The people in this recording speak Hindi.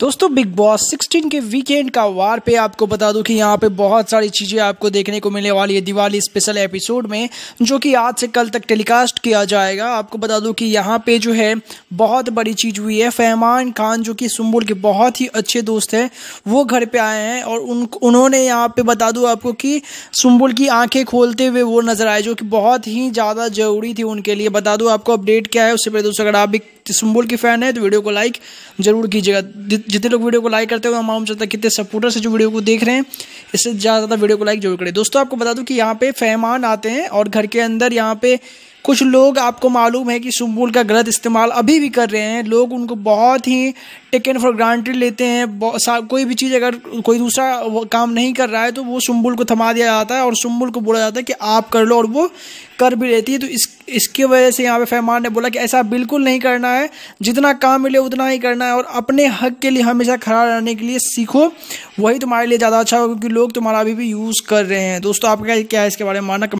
दोस्तों बिग बॉस 16 के वीकेंड का वार पे आपको बता दूं कि यहाँ पे बहुत सारी चीज़ें आपको देखने को मिलने वाली है दिवाली स्पेशल एपिसोड में जो कि आज से कल तक टेलीकास्ट किया जाएगा आपको बता दूं कि यहाँ पे जो है बहुत बड़ी चीज़ हुई है फहमान खान जो कि सुम्बुल के बहुत ही अच्छे दोस्त हैं वो घर पर आए हैं और उन उन्होंने यहाँ पर बता दूँ आपको कि सुम्बुल की आँखें खोलते हुए वो नज़र आए जो कि बहुत ही ज़्यादा ज़रूरी थी उनके लिए बता दूँ आपको अपडेट क्या है उससे पहले दोस्तों अगर आप भी सिम्बोल की फैन है तो वीडियो को लाइक जरूर कीजिएगा जितने लोग वीडियो को लाइक करते हुए मालूम चलता है कितने सपोर्टर्स जो वीडियो को देख रहे हैं इससे ज़्यादा ज़्यादा वीडियो को लाइक जरूर करें दोस्तों आपको बता दूँ कि यहाँ पे फेहमान आते हैं और घर के अंदर यहाँ पे कुछ लोग आपको मालूम है कि सुम्बुल का गलत इस्तेमाल अभी भी कर रहे हैं लोग उनको बहुत ही टेकन फॉर ग्रांटेड लेते हैं कोई भी चीज़ अगर कोई दूसरा काम नहीं कर रहा है तो वो सुम्बुल को थमा दिया जाता है और सुम्बुल को बोला जाता है कि आप कर लो और वो कर भी रहती है तो इस इसके वजह से यहाँ पे फैमान ने बोला कि ऐसा बिल्कुल नहीं करना है जितना काम मिले उतना ही करना है और अपने हक के लिए हमेशा खड़ा रहने के लिए सीखो वही तुम्हारे लिए ज़्यादा अच्छा होगा क्योंकि लोग तुम्हारा अभी भी यूज़ कर रहे हैं दोस्तों आपका क्या है इसके बारे में माना